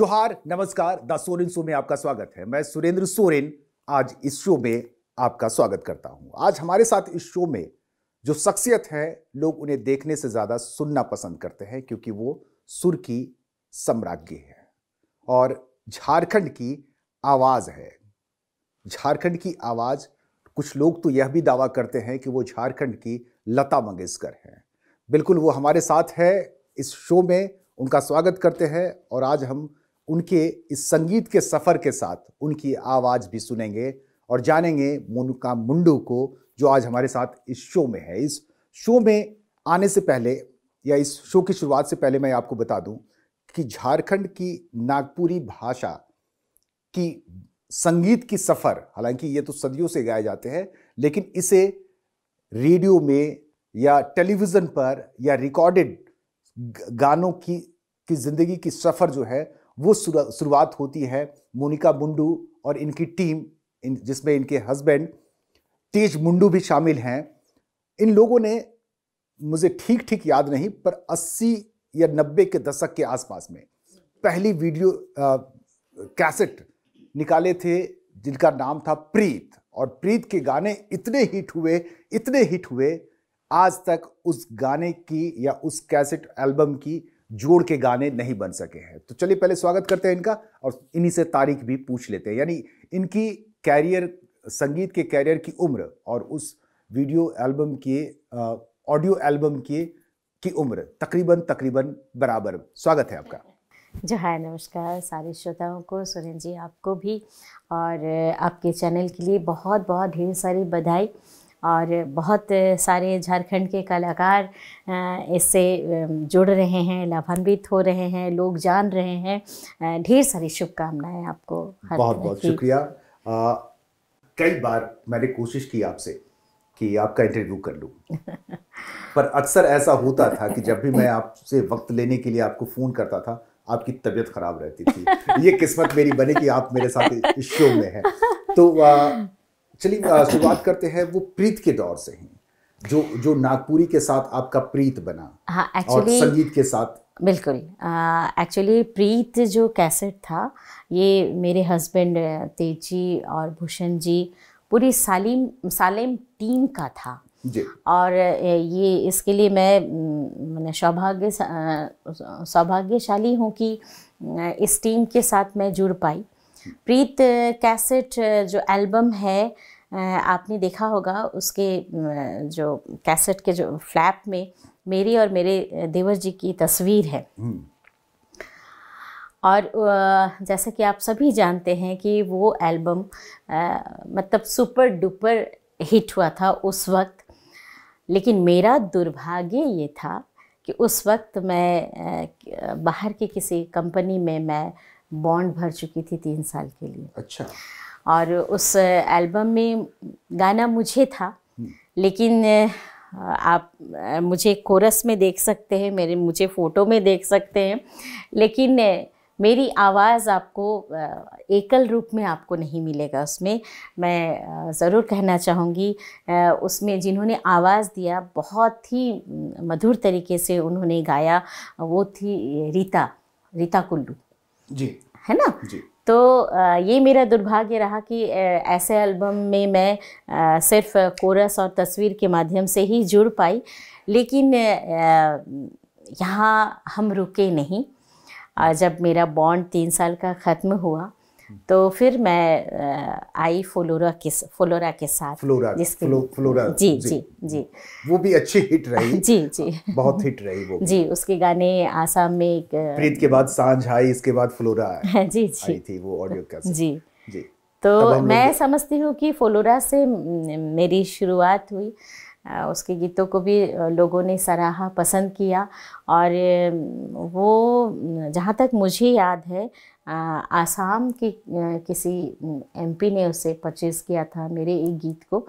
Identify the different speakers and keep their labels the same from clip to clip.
Speaker 1: जोहार नमस्कार the Soren show में आपका स्वागत है मैं सुरेंद्र सोरेन आज इस शो में आपका स्वागत करता हूं आज हमारे साथ इस शो में जो शख्सियत है लोग उन्हें देखने से ज़्यादा सुनना पसंद करते हैं क्योंकि वो सुर की सम्राज्ञी है और झारखंड की आवाज़ है झारखंड की आवाज़ कुछ लोग तो यह भी दावा करते हैं कि वो झारखंड की लता मंगेशकर हैं बिल्कुल वो हमारे साथ है इस शो में उनका स्वागत करते हैं और आज हम उनके इस संगीत के सफ़र के साथ उनकी आवाज़ भी सुनेंगे और जानेंगे मोनुका मुंडू को जो आज हमारे साथ इस शो में है इस शो में आने से पहले या इस शो की शुरुआत से पहले मैं आपको बता दूं कि झारखंड की नागपुरी भाषा की संगीत की सफ़र हालांकि ये तो सदियों से गाए जाते हैं लेकिन इसे रेडियो में या टेलीविज़न पर या रिकॉर्डेड गानों की की ज़िंदगी की सफ़र जो है वो शुरुआत होती है मोनिका मुंडू और इनकी टीम इन जिसमें इनके हस्बैंड तेज मुंडू भी शामिल हैं इन लोगों ने मुझे ठीक ठीक याद नहीं पर 80 या 90 के दशक के आसपास में पहली वीडियो आ, कैसेट निकाले थे जिनका नाम था प्रीत और प्रीत के गाने इतने हिट हुए इतने हिट हुए आज तक उस गाने की या उस कैसेट एल्बम की जोड़ के गाने नहीं बन सके हैं तो चलिए पहले स्वागत करते हैं इनका और इन्हीं से तारीख भी पूछ लेते हैं यानी इनकी कैरियर संगीत के कैरियर की उम्र और उस वीडियो एल्बम के ऑडियो एल्बम के की उम्र तकरीबन तकरीबन बराबर स्वागत है आपका
Speaker 2: जो है नमस्कार सारे श्रोताओं को सुरेंद्र जी आपको भी और आपके चैनल के लिए बहुत बहुत ढेर सारी बधाई और बहुत सारे झारखंड के कलाकार इससे जुड़ रहे हैं लाभान्वित हो रहे हैं लोग जान रहे हैं ढेर सारी शुभकामनाएं आपको बहुत बहुत शुक्रिया
Speaker 1: आ, कई बार मैंने कोशिश की आपसे कि आपका इंटरव्यू कर लूँ पर अक्सर ऐसा होता था कि जब भी मैं आपसे वक्त लेने के लिए आपको फ़ोन करता था आपकी तबीयत खराब रहती थी ये किस्मत मेरी बनी कि आप मेरे साथ इस शो में हैं तो आ, चलिए शुरुआत करते हैं वो प्रीत के दौर से ही जो जो नागपुरी के साथ आपका प्रीत बना
Speaker 2: हाँ एक्चुअली संगीत के साथ बिल्कुल एक्चुअली uh, प्रीत जो कैसेट था ये मेरे हस्बैंड तेज जी और भूषण जी पूरी सालिम सालिम टीम का था जी। और ये इसके लिए मैं मैंने सौभाग्य सौभाग्यशाली हूँ कि इस टीम के साथ मैं जुड़ पाई प्रीत कैसेट जो एल्बम है आपने देखा होगा उसके जो कैसेट के जो फ्लैप में मेरी और मेरे देवर जी की तस्वीर है हम्म। और जैसा कि आप सभी जानते हैं कि वो एल्बम मतलब सुपर डुपर हिट हुआ था उस वक्त लेकिन मेरा दुर्भाग्य ये था कि उस वक्त मैं बाहर की किसी कंपनी में मैं बॉन्ड भर चुकी थी तीन साल के लिए अच्छा और उस एल्बम में गाना मुझे था लेकिन आप मुझे कोरस में देख सकते हैं मेरे मुझे फ़ोटो में देख सकते हैं लेकिन मेरी आवाज़ आपको एकल रूप में आपको नहीं मिलेगा उसमें मैं ज़रूर कहना चाहूँगी उसमें जिन्होंने आवाज़ दिया बहुत ही मधुर तरीके से उन्होंने गाया वो थी रीता रीता कुल्लू जी है ना जी तो ये मेरा दुर्भाग्य रहा कि ऐसे एल्बम में मैं सिर्फ कोरस और तस्वीर के माध्यम से ही जुड़ पाई लेकिन यहाँ हम रुके नहीं जब मेरा बॉन्ड तीन साल का ख़त्म हुआ तो फिर मैं आई फ्लोरा के फ्लोरा के साथ फ्लोरा जिसके फ्लो, फ्लोरा जी जी
Speaker 1: जी वो भी अच्छी हिट रही जी जी बहुत हिट रही वो जी
Speaker 2: उसके गाने आसाम में एक प्रीत के
Speaker 1: बाद सांझ आई इसके बाद फ्लोरा जी जी आई थी वो ऑडियो का जी जी तो मैं
Speaker 2: समझती हूँ कि फ्लोरा से मेरी शुरुआत हुई उसके गीतों को भी लोगों ने सराहा पसंद किया और वो जहाँ तक मुझे याद है आसाम के किसी एमपी ने उसे परचेज़ किया था मेरे एक गीत को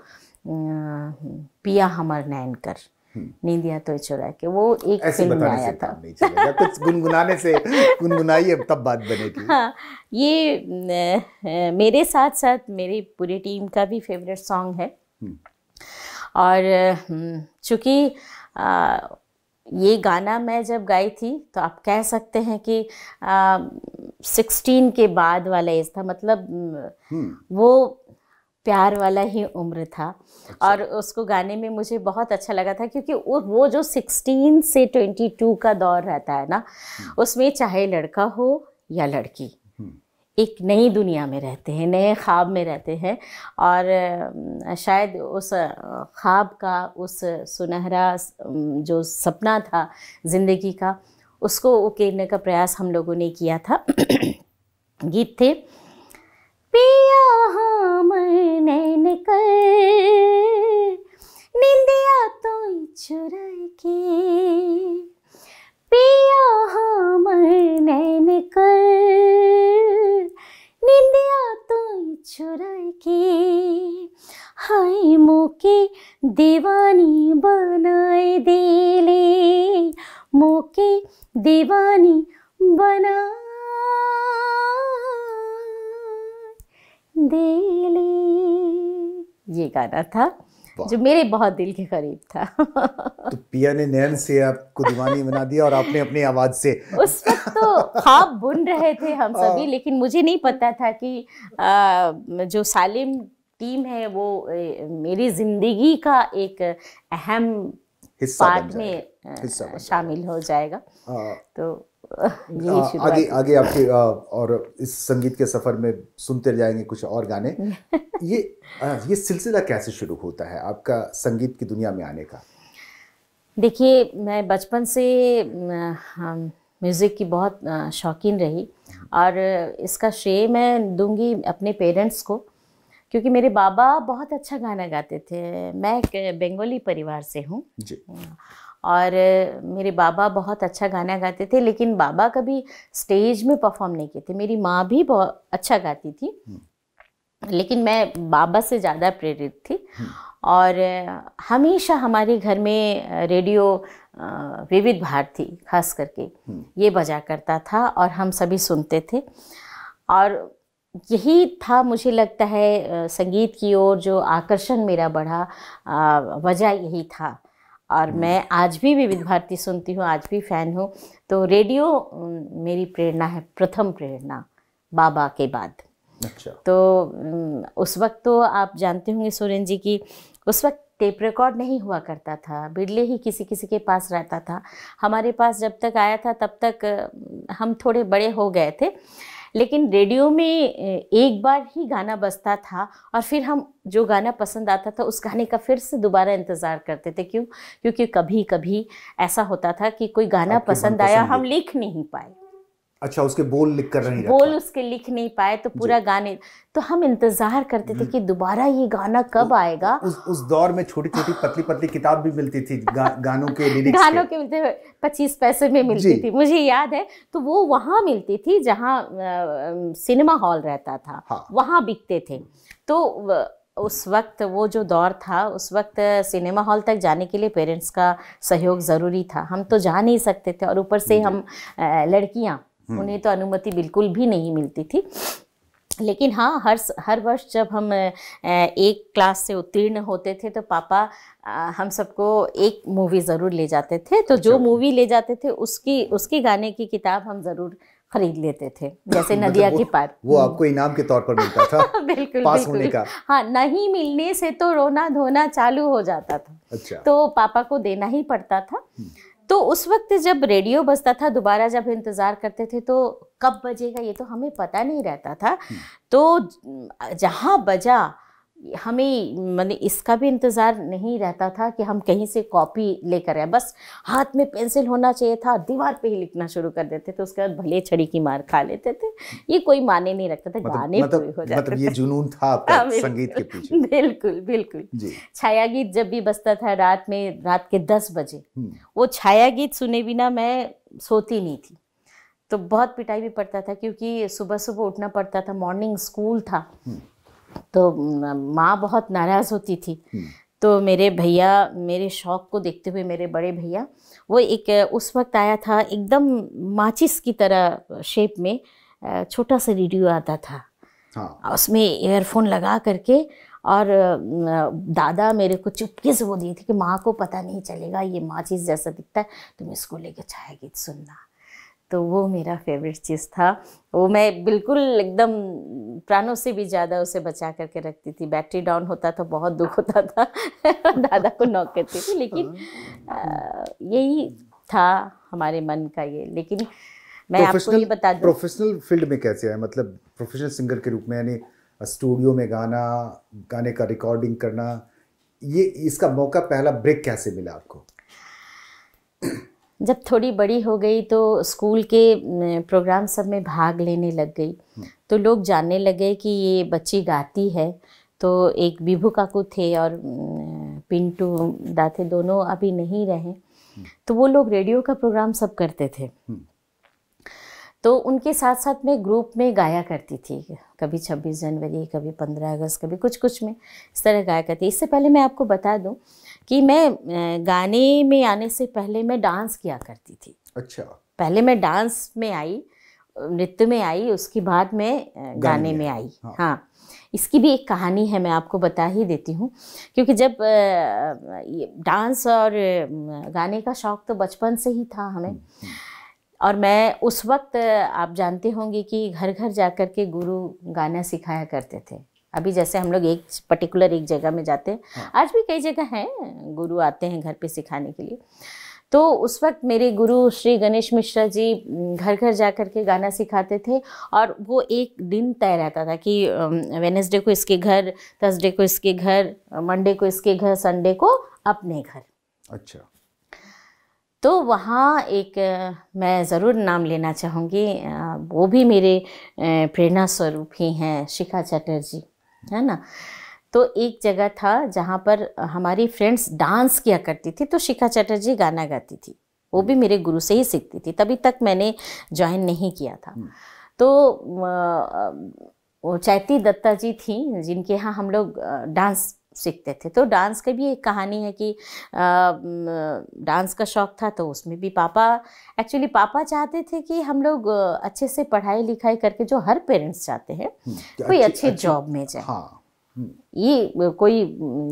Speaker 2: पिया हमर नैन कर
Speaker 1: हम्म। नींदिया तो चुरा के वो एक फिल्म में आया था कुछ गुनगुनाने से गुनगुनाइए तब बात बनेगी
Speaker 2: हाँ ये मेरे साथ साथ मेरी पूरी टीम का भी फेवरेट सॉन्ग है हम्म। और हम्म, चूंकि ये गाना मैं जब गाई थी तो आप कह सकते हैं कि सिक्सटीन के बाद वाला एज था मतलब हम्म। वो प्यार वाला ही उम्र था अच्छा। और उसको गाने में मुझे बहुत अच्छा लगा था क्योंकि वो जो सिक्सटीन से ट्वेंटी टू का दौर रहता है ना हम्म। उसमें चाहे लड़का हो या लड़की एक नई दुनिया में रहते हैं नए ख्वाब में रहते हैं और शायद उस ख्वाब का उस सुनहरा जो सपना था ज़िंदगी का उसको उकेरने का प्रयास हम
Speaker 3: लोगों ने किया था गीत थे पिया हम नैन कर निंदिया तो चुरा के पिया हम नैन कर নিন্দিয়া তুই চোরাই কি হাই মোকে দেওয়ানি বানাই দিলে মোকে দেওয়ানি বানা दिली
Speaker 2: ये गाना था जो मेरे बहुत दिल के करीब था तो
Speaker 1: पिया ने नैन से आपको दीवानी बना दिया और आपने अपनी आवाज से
Speaker 4: उस वक्त तो
Speaker 2: खाब बुन रहे थे हम हाँ। सभी लेकिन मुझे नहीं पता था कि जो सालिम टीम है वो मेरी जिंदगी का एक अहम
Speaker 1: पार्ट में
Speaker 2: शामिल हो जाएगा हाँ। तो आगे आगे आपके
Speaker 1: और इस संगीत के सफर में सुनते जाएंगे कुछ और गाने ये ये सिलसिला कैसे शुरू होता है आपका संगीत की दुनिया में आने का
Speaker 2: देखिए मैं बचपन से म्यूज़िक की बहुत शौकीन रही और इसका श्रेय मैं दूंगी अपने पेरेंट्स को क्योंकि मेरे बाबा बहुत अच्छा गाना गाते थे मैं एक बंगाली परिवार से हूँ और मेरे बाबा बहुत अच्छा गाना गाते थे लेकिन बाबा कभी स्टेज में परफॉर्म नहीं किए थे मेरी माँ भी बहुत अच्छा गाती थी लेकिन मैं बाबा से ज़्यादा प्रेरित थी और हमेशा हमारे घर में रेडियो विविध भारती खास करके ये बजा करता था और हम सभी सुनते थे और यही था मुझे लगता है संगीत की ओर जो आकर्षण मेरा बढ़ा वजह यही था और मैं आज भी विविध भारती सुनती हूँ आज भी फ़ैन हूँ तो रेडियो मेरी प्रेरणा है प्रथम प्रेरणा बाबा के बाद अच्छा तो उस वक्त तो आप जानते होंगे सुरेन जी की उस वक्त टेप रिकॉर्ड नहीं हुआ करता था बिरले ही किसी किसी के पास रहता था हमारे पास जब तक आया था तब तक हम थोड़े बड़े हो गए थे लेकिन रेडियो में एक बार ही गाना बजता था और फिर हम जो गाना पसंद आता था उस गाने का फिर से दोबारा इंतज़ार करते थे क्यों क्योंकि कभी कभी ऐसा होता था कि कोई गाना पसंद आया हम लिख नहीं पाए
Speaker 1: अच्छा उसके बोल लिख कर नहीं बोल
Speaker 2: उसके लिख नहीं पाए तो पूरा गाने तो हम इंतजार करते थे हम्म। कि दोबारा ये गाना कब आएगा
Speaker 1: उस उस दौर में छोटी छोटी पतली पतली किताब भी मिलती थी गा, गानों के लिरिक्स गानों के
Speaker 2: मिलते पच्चीस पैसे में मिलती थी मुझे याद है तो वो वहाँ मिलती थी जहाँ सिनेमा हॉल रहता था हाँ। वहाँ बिकते थे तो उस वक्त वो जो दौर था उस वक्त सिनेमा हॉल तक जाने के लिए पेरेंट्स का सहयोग ज़रूरी था हम तो जा नहीं सकते थे और ऊपर से हम लड़कियाँ हम्म। उन्हें तो अनुमति बिल्कुल भी नहीं मिलती थी लेकिन हाँ हर हर वर्ष जब हम एक क्लास से उत्तीर्ण होते थे तो पापा हम सबको एक मूवी ज़रूर ले जाते थे तो जो अच्छा। मूवी ले जाते थे उसकी उसके गाने की किताब हम ज़रूर खरीद लेते थे
Speaker 1: जैसे मतलब नदिया की के पार वो हम्म। आपको इनाम के तौर पर मिलता था
Speaker 2: बिल्कुल पास बिल्कुल होने का हाँ नहीं मिलने से तो रोना धोना चालू हो जाता था अच्छा तो पापा को देना ही पड़ता था हम्म। तो उस वक्त जब रेडियो बजता था दोबारा जब इंतज़ार करते थे तो कब बजेगा ये तो हमें पता नहीं रहता था हम्म। तो जहाँ बजा हमें मैंने इसका भी इंतज़ार नहीं रहता था कि हम कहीं से कॉपी लेकर आए बस हाथ में पेंसिल होना चाहिए था दीवार पे ही लिखना शुरू कर देते थे उसके बाद भले छड़ी की मार खा लेते थे ये कोई माने नहीं रखता था मतलब, गाने मतलब, हो मतलब जाते मतलब ये जुनून था आ, हाँ, संगीत के पीछे बिल्कुल बिल्कुल छाया गीत जब भी बसता था रात में रात के दस बजे हम्म। वो छाया गीत सुने बिना मैं सोती नहीं थी तो बहुत पिटाई भी पड़ता था क्योंकि सुबह सुबह उठना पड़ता था मॉर्निंग स्कूल था
Speaker 4: हम्म। तो
Speaker 2: माँ बहुत नाराज़ होती थी हम्म। तो मेरे भैया मेरे शौक़ को देखते हुए मेरे बड़े भैया वो एक उस वक्त आया था एकदम माचिस की तरह शेप में छोटा सा रेडियो आता था हाँ। उसमें एयरफोन लगा करके और दादा मेरे को चुपके से वो दिए थे कि माँ को पता नहीं चलेगा ये माचिस जैसा दिखता है तुम इसको लेके छाया गीत सुनना तो वो मेरा फेवरेट चीज़ था वो मैं बिल्कुल एकदम प्राणों से भी ज़्यादा उसे बचा करके रखती थी बैटरी डाउन होता तो बहुत दुख होता था दादा को नॉक करती थी लेकिन हाँ। यही था हमारे मन का ये लेकिन मैं आपको ये बता दूँ
Speaker 1: प्रोफेशनल फील्ड में कैसे है मतलब प्रोफेशनल सिंगर के रूप में यानी स्टूडियो में गाना गाने का रिकॉर्डिंग करना ये इसका मौका पहला ब्रेक कैसे मिला आपको
Speaker 2: जब थोड़ी बड़ी हो गई तो स्कूल के प्रोग्राम सब में भाग लेने लग गई हम्म। तो लोग जानने लगे कि ये बच्ची गाती है तो एक विभू काकू थे और पिंटू दा थे दोनों अभी नहीं रहे हम्म। तो वो लोग रेडियो का प्रोग्राम सब करते थे हम्म। तो उनके साथ साथ मैं ग्रुप में गाया करती थी कभी 26 जनवरी कभी 15 अगस्त कभी कुछ कुछ में इस तरह गाया करती इससे पहले मैं आपको बता दूं कि मैं गाने में आने से पहले मैं डांस किया करती थी अच्छा पहले मैं डांस में आई नृत्य में आई उसके बाद मैं गाने, गाने में आई हाँ।, हाँ इसकी भी एक कहानी है मैं आपको बता ही देती हूँ क्योंकि जब डांस और गाने का शौक़ तो बचपन से ही था हमें हम्म, हम्म। और मैं उस वक्त आप जानते होंगे कि घर घर जा कर के गुरु गाना सिखाया करते थे अभी जैसे हम लोग एक पर्टिकुलर एक जगह में जाते हैं हाँ। आज भी कई जगह हैं गुरु आते हैं घर पे सिखाने के लिए तो उस वक्त मेरे गुरु श्री गणेश मिश्रा जी घर घर जा कर के गाना सिखाते थे और वो एक दिन तय रहता था कि वेनसडे को इसके घर थर्सडे को इसके घर मंडे को इसके घर संडे को अपने घर अच्छा तो वहाँ एक मैं ज़रूर नाम लेना चाहूँगी वो भी मेरे प्रेरणा स्वरूप ही हैं शिखा चटर्जी है ना तो एक जगह था जहाँ पर हमारी फ्रेंड्स डांस किया करती थी तो शिखा चटर्जी गाना गाती थी वो भी मेरे गुरु से ही सीखती थी तभी तक मैंने ज्वाइन नहीं किया था हम्म। तो चैती दत्ता जी थी जिनके यहाँ हम लोग डांस सीखते थे तो डांस का भी एक कहानी है कि डांस का शौक़ था तो उसमें भी पापा एक्चुअली पापा चाहते थे कि हम लोग अच्छे से पढ़ाई लिखाई करके जो हर पेरेंट्स चाहते हैं हम्म, तो कोई अच्छे जॉब में जाए हाँ हम्म। ये कोई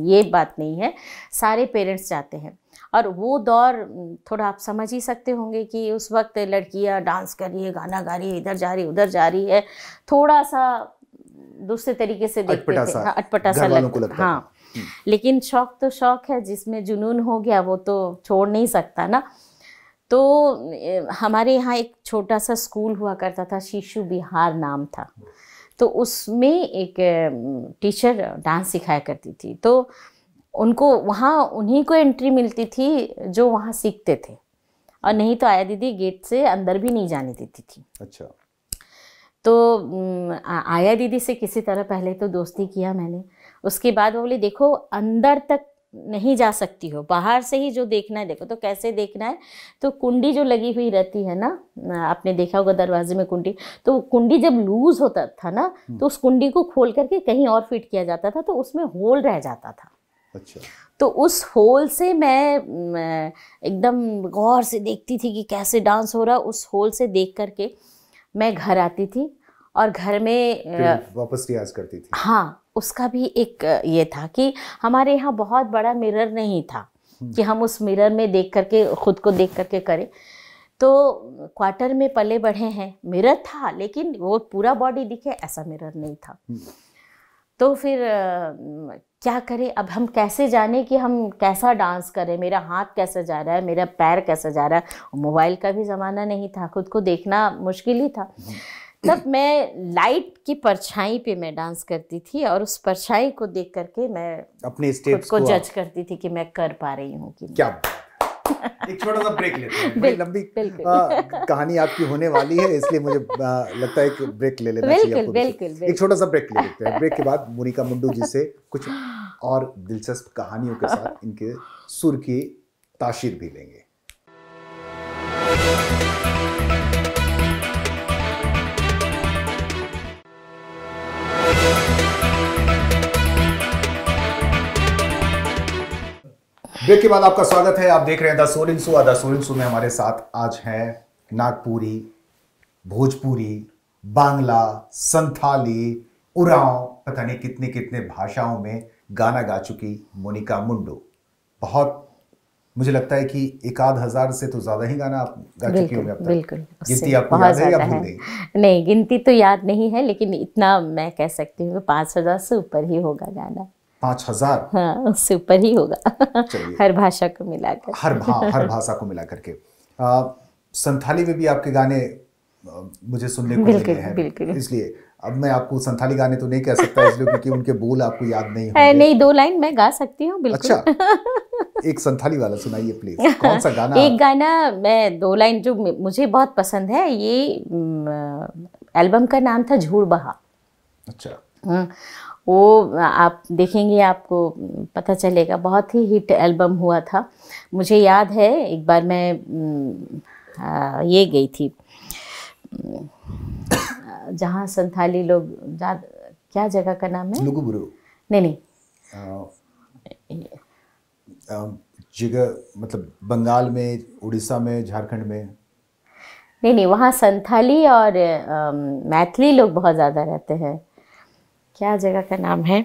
Speaker 2: ये बात नहीं है सारे पेरेंट्स चाहते हैं और वो दौर थोड़ा आप समझ ही सकते होंगे कि उस वक्त लड़कियां डांस कर रही है गाना गा रही है इधर जा रही है उधर जा रही है थोड़ा सा दूसरे तरीके से देखते थे अटपटा सा हाँ, लगता, लगता हाँ लेकिन शौक तो शौक है जिसमें जुनून हो गया वो तो छोड़ नहीं सकता ना तो हमारे यहाँ एक छोटा सा स्कूल हुआ करता था शिशु बिहार नाम था तो उसमें एक टीचर डांस सिखाया करती थी तो उनको वहाँ उन्हीं को एंट्री मिलती थी जो वहाँ सीखते थे और नहीं तो आया दीदी गेट से अंदर भी नहीं जाने देती थी अच्छा तो आया दीदी से किसी तरह पहले तो दोस्ती किया मैंने उसके बाद वो बोली देखो अंदर तक नहीं जा सकती हो बाहर से ही जो देखना है देखो तो कैसे देखना है तो कुंडी जो लगी हुई रहती है ना आपने देखा होगा दरवाजे में कुंडी तो कुंडी जब लूज होता था ना तो उस कुंडी को खोल करके कहीं और फिट किया जाता था तो उसमें होल रह जाता था अच्छा तो उस होल से मैं, मैं एकदम गौर से देखती थी कि कैसे डांस हो रहा उस होल से देख करके मैं घर आती थी और घर में
Speaker 1: वापस रियाज करती थी
Speaker 2: हाँ उसका भी एक ये था कि हमारे यहाँ बहुत बड़ा मिरर नहीं था हम्म। कि हम उस मिरर में देख करके खुद को देख करके करें तो क्वार्टर में पले बढ़े हैं मिरर था लेकिन वो पूरा बॉडी दिखे ऐसा मिरर नहीं था हम्म। तो फिर क्या करें अब हम कैसे जाने कि हम कैसा डांस करें मेरा हाथ कैसा जा रहा है मेरा पैर कैसा जा रहा है मोबाइल का भी ज़माना नहीं था खुद को देखना मुश्किल ही था तब मैं लाइट की परछाई पे मैं डांस करती थी और उस परछाई को देख करके मैं
Speaker 1: अपने स्टेप्स को, को जज
Speaker 2: करती थी कि मैं कर पा रही हूँ कि
Speaker 1: क्या एक छोटा सा ब्रेक लेते हैं बड़ी लंबी कहानी आपकी होने वाली है इसलिए मुझे लगता है कि ब्रेक ले लेना चाहिए आपको बिल्कुल एक छोटा सा ब्रेक ले लेते हैं ब्रेक के बाद मुनिका मुंडू जी से कुछ और दिलचस्प कहानियों के साथ इनके सुर की ताशीर भी लेंगे ब्रेक के बाद आपका स्वागत है आप देख रहे हैं द सोरिन सो द सोरिन सो में हमारे साथ आज हैं नागपुरी भोजपुरी बांग्ला संथाली उराव पता नहीं कितने कितने भाषाओं में गाना गा चुकी मोनिका मुंडो बहुत मुझे लगता है कि एक आध हजार से तो ज्यादा ही गाना आप गा चुकी होंगे अब बिल्कुल गिनती आपको याद है या भूल गई
Speaker 2: नहीं गिनती तो याद नहीं है लेकिन इतना मैं कह सकती हूँ पाँच हजार से ऊपर ही होगा गाना पांच हजार हाँ, सुपर ही होगा हर भाषा को मिलाकर हर भा, हर भाषा
Speaker 1: को मिलाकर के संथाली में भी आपके गाने मुझे सुनने को मिले हैं इसलिए अब मैं आपको संथाली गाने तो नहीं कह सकता इसलिए क्योंकि उनके बोल आपको याद नहीं है
Speaker 2: नहीं दो लाइन मैं गा सकती हूँ बिल्कुल अच्छा
Speaker 1: एक संथाली वाला सुनाइए प्लीज कौन सा गाना एक
Speaker 2: गाना मैं दो लाइन जो मुझे बहुत पसंद है ये एल्बम का नाम था झूड़ बहा अच्छा हम्म, वो आप देखेंगे आपको पता चलेगा बहुत ही हिट एल्बम हुआ था मुझे याद है एक बार मैं हम्म, आ, ये गई थी हम्म, जहाँ संथाली लोग क्या जगह का नाम है लुगुबुरु नहीं नहीं
Speaker 1: जगह मतलब बंगाल में उड़ीसा में झारखंड में
Speaker 2: नहीं नहीं वहाँ संथाली और मैथिली लोग बहुत ज़्यादा रहते हैं क्या जगह का नाम है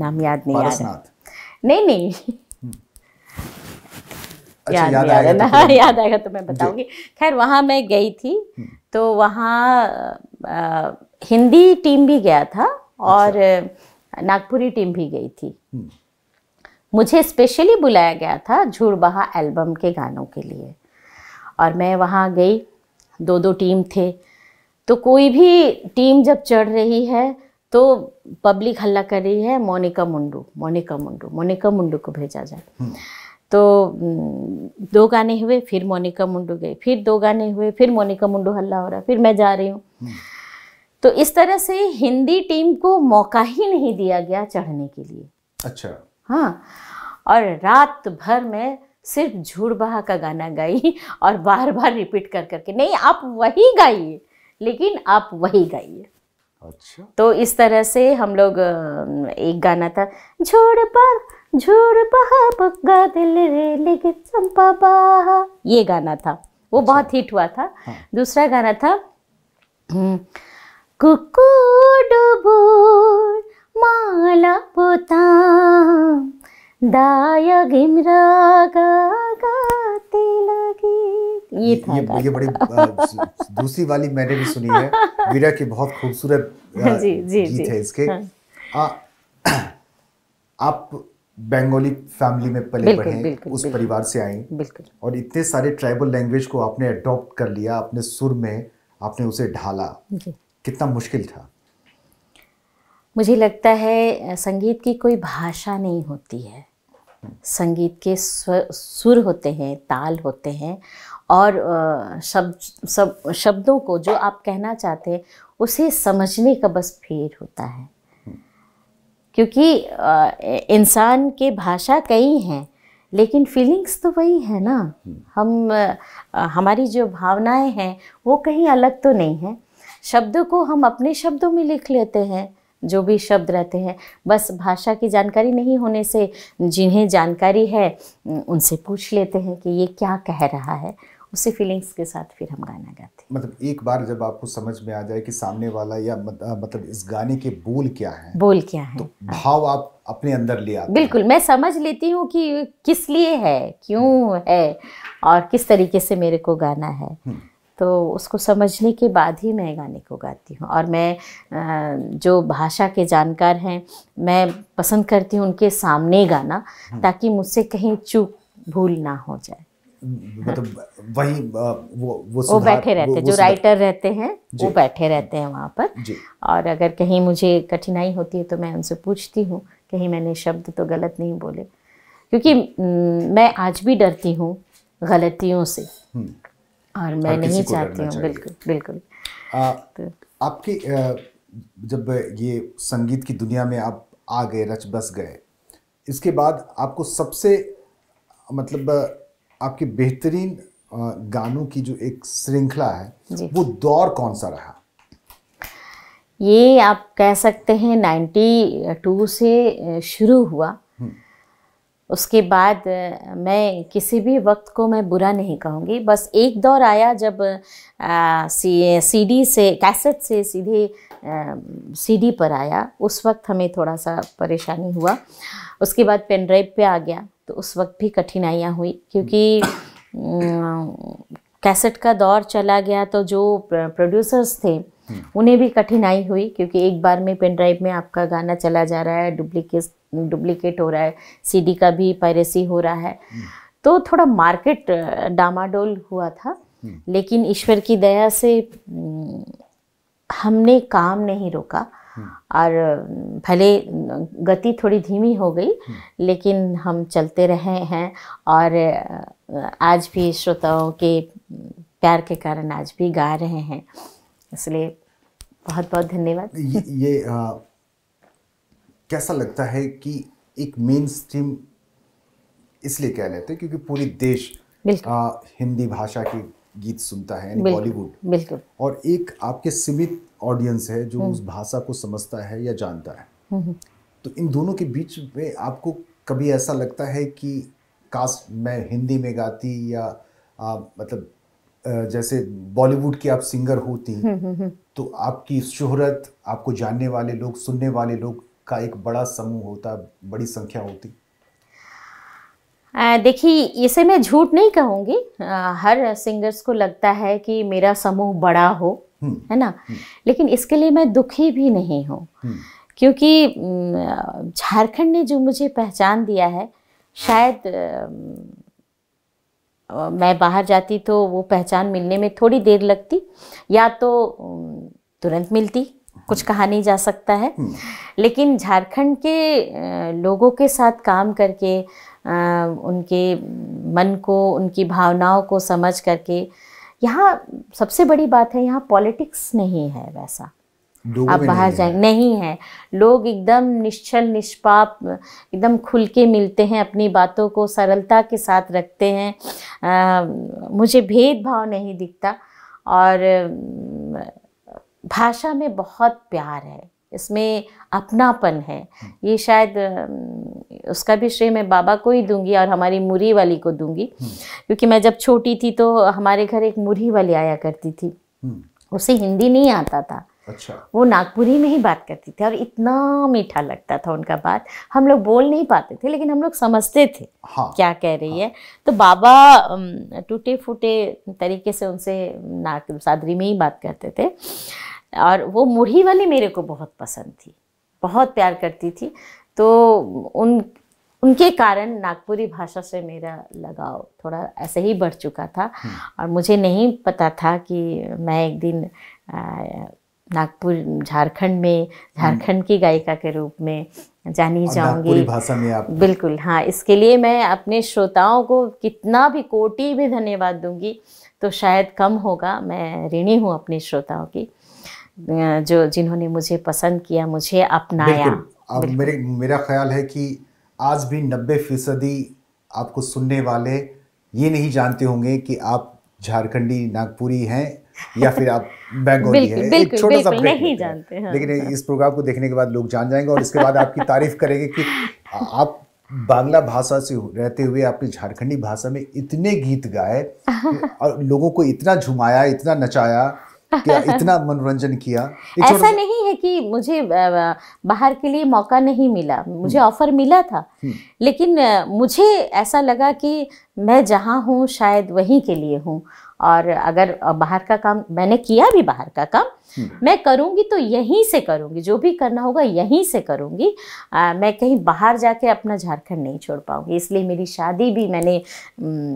Speaker 2: नाम याद नहीं आ रहा नहीं नहीं अच्छा, याद, याद आएगा ना तो याद आएगा तो मैं बताऊंगी खैर वहाँ मैं गई थी हम्म। तो वहाँ हिंदी टीम भी गया था और अच्छा। नागपुरी टीम भी गई थी हम्म। मुझे स्पेशली बुलाया गया था झूड़ बहा एल्बम के गानों के लिए और मैं वहाँ गई दो दो टीम थे तो कोई भी टीम जब चढ़ रही है तो पब्लिक हल्ला कर रही है मोनिका मुंडू मोनिका मुंडू मोनिका मुंडू को भेजा जाए हम्म। तो दो गाने हुए फिर मोनिका मुंडू गए फिर दो गाने हुए फिर मोनिका मुंडू हल्ला हो रहा फिर मैं जा रही हूँ हम्म। तो इस तरह से हिंदी टीम को मौका ही नहीं दिया गया चढ़ने के लिए अच्छा हाँ और रात भर में सिर्फ झूठ बहा का गाना गाई और बार बार रिपीट कर करके नहीं आप वही गाइए लेकिन आप वही गाइए अच्छा तो इस तरह से हम लोग एक गाना था झोड़ पर झोड़ पहा पक्का दिल रे लेकिन चंपा बाहा ये गाना था वो अच्छा। बहुत हिट हुआ था हाँ। दूसरा गाना
Speaker 3: था हम्म, कुकू डुबूर माला पोता दाया गिमरा गा गाते लगी ये था ये, ये बड़ी
Speaker 1: दूसरी वाली मैंने भी सुनी है वीरा की बहुत खूबसूरत जी, जी, गीत है इसके हाँ। आप बंगाली फैमिली में पले बढ़े उस परिवार से आई और इतने सारे ट्राइबल लैंग्वेज को आपने अडॉप्ट कर लिया अपने सुर में आपने उसे ढाला कितना मुश्किल था
Speaker 2: मुझे लगता है संगीत की कोई भाषा नहीं होती है संगीत के सुर होते हैं ताल होते हैं और शब्द सब शब्दों को जो आप कहना चाहते हैं उसे समझने का बस फेर होता है क्योंकि इंसान के भाषा कई हैं लेकिन फीलिंग्स तो वही है ना हम हमारी जो भावनाएं हैं वो कहीं अलग तो नहीं हैं शब्दों को हम अपने शब्दों में लिख लेते हैं जो भी शब्द रहते हैं बस भाषा की जानकारी नहीं होने से जिन्हें जानकारी है उनसे पूछ लेते हैं कि ये क्या कह रहा है उसी फीलिंग्स के साथ फिर हम गाना गाते
Speaker 1: हैं मतलब एक बार जब आपको समझ में आ जाए कि सामने वाला या मतलब इस गाने के बोल क्या है बोल क्या है तो हाँ। भाव आप अपने अंदर ले आते
Speaker 2: बिल्कुल मैं समझ लेती हूँ कि किस लिए है क्यों है और किस तरीके से मेरे को गाना है हम्म। तो उसको समझने के बाद ही मैं गाने को गाती हूँ और मैं जो भाषा के जानकार हैं मैं पसंद करती हूँ उनके सामने गाना हम्म। ताकि मुझसे कहीं चूक भूल ना हो
Speaker 1: जाए हम्म, मतलब हाँ। वही वो वो, वो बैठे रहते हैं जो राइटर
Speaker 2: रहते हैं वो बैठे रहते हैं वहाँ पर और अगर कहीं मुझे कठिनाई होती है तो मैं उनसे पूछती हूँ कहीं मैंने शब्द तो गलत नहीं बोले क्योंकि मैं आज भी डरती हूँ गलतियों से हम्म।
Speaker 1: और मैं नहीं चाहती हूँ बिल्कुल बिल्कुल तो आपके जब ये संगीत की दुनिया में आप आ गए रच बस गए इसके बाद आपको सबसे मतलब आपके बेहतरीन गानों की जो एक श्रृंखला है वो दौर कौन सा रहा
Speaker 2: ये आप कह सकते हैं 92 से शुरू हुआ उसके बाद मैं किसी भी वक्त को मैं बुरा नहीं कहूँगी बस एक दौर आया जब सी सीडी से कैसेट से सीधे सीडी पर आया उस वक्त हमें थोड़ा सा परेशानी हुआ उसके बाद पेनड्राइव पे आ गया तो उस वक्त भी कठिनाइयाँ हुई क्योंकि कैसेट का दौर चला गया तो जो प्रोड्यूसर्स थे हम्म। उन्हें भी कठिनाई हुई क्योंकि एक बार में पेन ड्राइव में आपका गाना चला जा रहा है डुप्लीकेट डुप्लीकेट हो रहा है सीडी का भी पायरेसी हो रहा है हम्म। तो थोड़ा मार्केट डामाडोल हुआ था हम्म। लेकिन ईश्वर की दया से हम्म, हमने काम नहीं रोका और भले गति थोड़ी धीमी हो गई लेकिन हम चलते रहे हैं और आज भी श्रोताओं के प्यार के कारण आज भी गा रहे हैं इसलिए
Speaker 1: बहुत बहुत धन्यवाद ये, ये आ, कैसा लगता है कि एक मेन स्ट्रीम इसलिए कह लेते हैं क्योंकि पूरी देश आ, हिंदी भाषा के गीत सुनता है बॉलीवुड बिल्कुल और एक आपके सीमित ऑडियंस है जो हम्म। उस भाषा को समझता है या जानता है हम्म, हम्म। तो इन दोनों के बीच में आपको कभी ऐसा लगता है कि कास्ट मैं हिंदी में गाती या आ, मतलब जैसे बॉलीवुड की आप सिंगर होती तो आपकी शोहरत आपको जानने वाले लोग सुनने वाले लोग का एक बड़ा समूह होता बड़ी संख्या होती
Speaker 2: देखिए इसे मैं झूठ नहीं कहूँगी हर सिंगर्स को लगता है कि मेरा समूह बड़ा हो हम्म, है ना हम्म। लेकिन इसके लिए मैं दुखी भी नहीं हूँ हम्म। क्योंकि झारखंड ने जो मुझे पहचान दिया है शायद मैं बाहर जाती तो वो पहचान मिलने में थोड़ी देर लगती या तो तुरंत मिलती कुछ कहा नहीं जा सकता है हम्म। लेकिन झारखंड के लोगों के साथ काम करके उनके मन को उनकी भावनाओं को समझ करके यहाँ सबसे बड़ी बात है यहाँ पॉलिटिक्स नहीं है वैसा आप बाहर जाए नहीं है लोग एकदम निश्चल निष्पाप एकदम खुल के मिलते हैं अपनी बातों को सरलता के साथ रखते हैं आ, मुझे भेदभाव नहीं दिखता और भाषा में बहुत प्यार है इसमें अपनापन है ये शायद उसका भी श्रेय मैं बाबा को ही दूंगी और हमारी मुरी वाली को दूंगी हम्म। क्योंकि मैं जब छोटी थी तो हमारे घर एक मुरी वाली आया करती थी हम्म। उसे हिंदी नहीं आता था अच्छा वो नागपुरी में ही बात करती थी और इतना मीठा लगता था उनका बात हम लोग बोल नहीं पाते थे लेकिन हम लोग समझते थे हाँ, क्या कह रही हाँ, है तो बाबा टूटे फूटे तरीके से उनसे नाग सादरी में ही बात करते थे और वो मुढ़ी वाली मेरे को बहुत पसंद थी बहुत प्यार करती थी तो उन उनके कारण नागपुरी भाषा से मेरा लगाव थोड़ा ऐसे ही बढ़ चुका था हम्म। और मुझे नहीं पता था कि मैं एक दिन नागपुर झारखंड में झारखंड हम्म। की गायिका के रूप में जानी जाऊंगी भाषा में आप बिल्कुल हाँ इसके लिए मैं अपने श्रोताओं को कितना भी कोटि भी धन्यवाद दूंगी तो शायद कम होगा मैं ऋणी हूँ अपने श्रोताओं की जो जिन्होंने मुझे पसंद किया मुझे अपनाया अब मेरे
Speaker 1: मेरा ख्याल है कि आज भी नब्बे फीसदी आपको सुनने वाले ये नहीं जानते होंगे कि आप झारखंडी नागपुरी हैं या फिर आप बेंगोली हैं एक छोटा सा नहीं
Speaker 4: जानते हैं लेकिन हाँ। इस
Speaker 1: प्रोग्राम को देखने के बाद लोग जान जाएंगे और इसके बाद आपकी तारीफ करेंगे कि आप बांग्ला भाषा से रहते हुए आपने झारखंडी भाषा में इतने गीत गाए और लोगों को इतना झुमाया इतना नचाया क्या इतना मनोरंजन किया ऐसा नहीं
Speaker 2: है कि मुझे बाहर के लिए मौका नहीं मिला मुझे ऑफर हम्म। मिला था हम्म। लेकिन मुझे ऐसा लगा कि मैं जहाँ हूँ शायद वहीं के लिए हूँ और अगर बाहर का काम मैंने किया भी बाहर का काम हम्म। मैं करूँगी तो यहीं से करूँगी जो भी करना होगा यहीं से करूँगी मैं कहीं बाहर जाके अपना झारखंड नहीं छोड़ पाऊँगी इसलिए मेरी शादी भी मैंने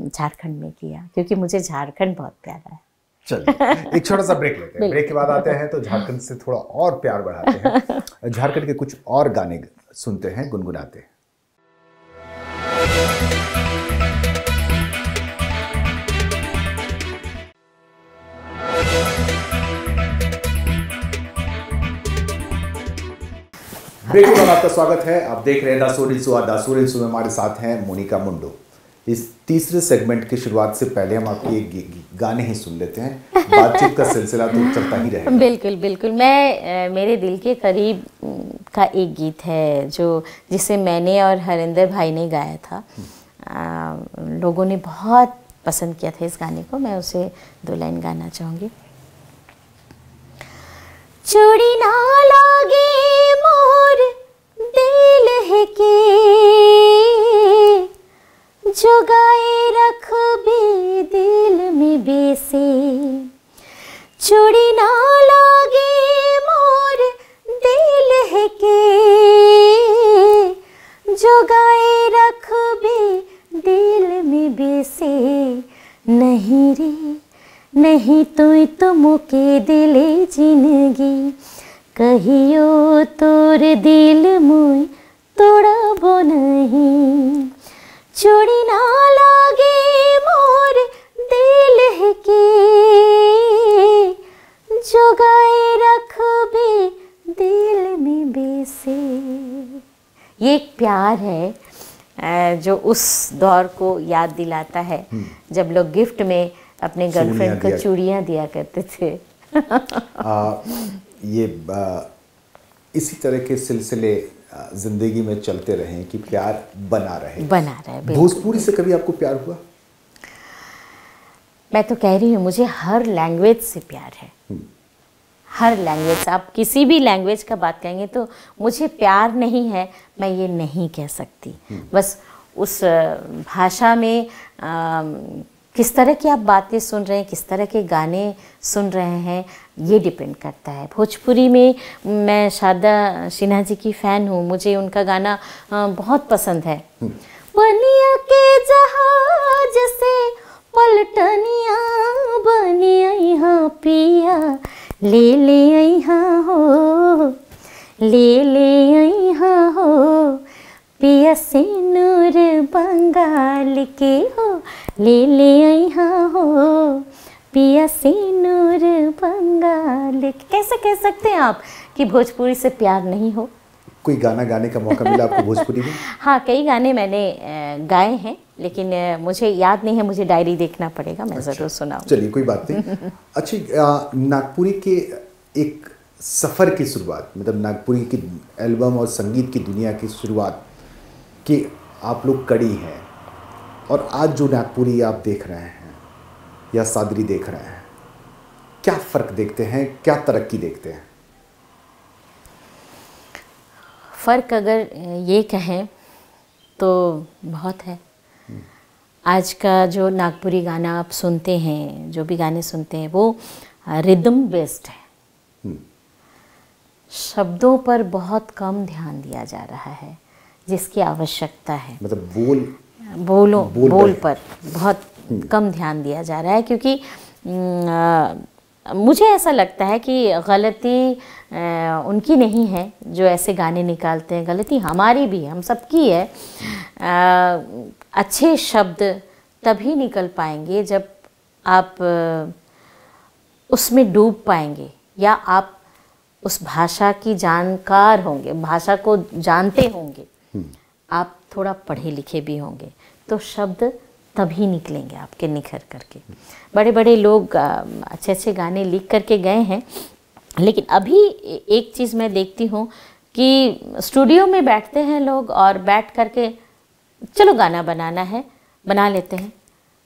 Speaker 2: झारखंड में किया क्योंकि मुझे झारखंड बहुत प्यारा है
Speaker 1: चलिए एक छोटा सा ब्रेक लेते हैं ब्रेक के बाद आते हैं तो झारखंड से थोड़ा और प्यार बढ़ाते हैं झारखंड के कुछ और गाने सुनते हैं गुनगुनाते हैं ब्रेक के बाद आपका स्वागत है आप देख रहे हैं दासूरिन सुआ दासूरिन सु में हमारे साथ हैं मोनिका मुंडो इस तीसरे सेगमेंट की शुरुआत से पहले हम आपके एक गाने ही सुन लेते हैं बातचीत का सिलसिला तो चलता ही रहेगा
Speaker 2: बिल्कुल बिल्कुल मैं मेरे दिल के करीब का एक गीत है जो जिसे मैंने और हरिंदर भाई ने गाया था आ, लोगों ने बहुत पसंद किया था इस गाने को मैं उसे दो लाइन गाना चाहूँगी
Speaker 3: चूड़ी ना लागे मोर दिल है के चुगाए रख भी दिल में बेसे चुड़ी ना लागे मोर दिल है के जुगाए रख भी दिल में बेसे नहीं रे नहीं तुम के दिले जिंदगी कहियो तोर दिल मुई तोड़ब नहीं चोड़ी
Speaker 2: एक प्यार है जो उस दौर को याद दिलाता है हम्म। जब लोग गिफ्ट में अपने गर्लफ्रेंड को चूड़ियाँ दिया करते थे
Speaker 1: आ, ये आ, इसी तरह के सिलसिले जिंदगी में चलते रहे कि प्यार बना रहे बना रहे भोजपुरी से कभी आपको प्यार हुआ
Speaker 2: मैं तो कह रही हूँ मुझे हर लैंग्वेज से प्यार है हम्म। हर लैंग्वेज आप किसी भी लैंग्वेज का बात करेंगे तो मुझे प्यार नहीं है मैं ये नहीं कह सकती हम्म। बस उस भाषा में आ, किस तरह की आप बातें सुन रहे हैं किस तरह के गाने सुन रहे हैं ये डिपेंड करता है भोजपुरी में मैं शारदा सिन्हा जी की फ़ैन हूँ मुझे उनका गाना बहुत पसंद है हम्म।
Speaker 3: बनिया के जहाज से पलटनिया बनिया पिया ले ले अहा हो ले ले अहा हो पिया से नूर बंगाल के हो ले ले अहा हो पिया से नूर बंगाल कैसे कह सकते हैं आप कि भोजपुरी से प्यार नहीं हो
Speaker 1: कोई गाना गाने का मौका मिला आपको भोजपुरी में
Speaker 2: हाँ कई गाने मैंने गाए हैं लेकिन मुझे याद नहीं है मुझे डायरी देखना पड़ेगा मैं अच्छा, ज़रूर सुना चलिए
Speaker 1: कोई बात नहीं अच्छी नागपुरी के एक सफ़र की शुरुआत मतलब नागपुरी की एल्बम और संगीत की दुनिया की शुरुआत की आप लोग कड़ी हैं और आज जो नागपुरी आप देख रहे हैं या सादरी देख रहे हैं क्या फ़र्क देखते हैं क्या तरक्की देखते हैं
Speaker 2: फ़र्क अगर ये कहें तो बहुत है आज का जो नागपुरी गाना आप सुनते हैं जो भी गाने सुनते हैं वो रिदम
Speaker 1: बेस्ड है हम्म।
Speaker 2: शब्दों पर बहुत कम ध्यान दिया जा रहा है जिसकी आवश्यकता है
Speaker 1: मतलब बोल बोलो बोल, बोल पर बहुत हम्म।
Speaker 2: कम ध्यान दिया जा रहा है क्योंकि मुझे ऐसा लगता है कि गलती उनकी नहीं है जो ऐसे गाने निकालते हैं गलती हमारी भी हम सबकी है अच्छे शब्द तभी निकल पाएंगे जब आप उसमें डूब पाएंगे या आप उस भाषा की जानकार होंगे भाषा को जानते होंगे हम्म। आप थोड़ा पढ़े लिखे भी होंगे तो शब्द तभी निकलेंगे आपके निखर करके बड़े बड़े लोग अच्छे अच्छे गाने लिख करके गए हैं लेकिन अभी एक चीज़ मैं देखती हूँ कि स्टूडियो में बैठते हैं लोग और बैठ करके चलो गाना बनाना है बना लेते हैं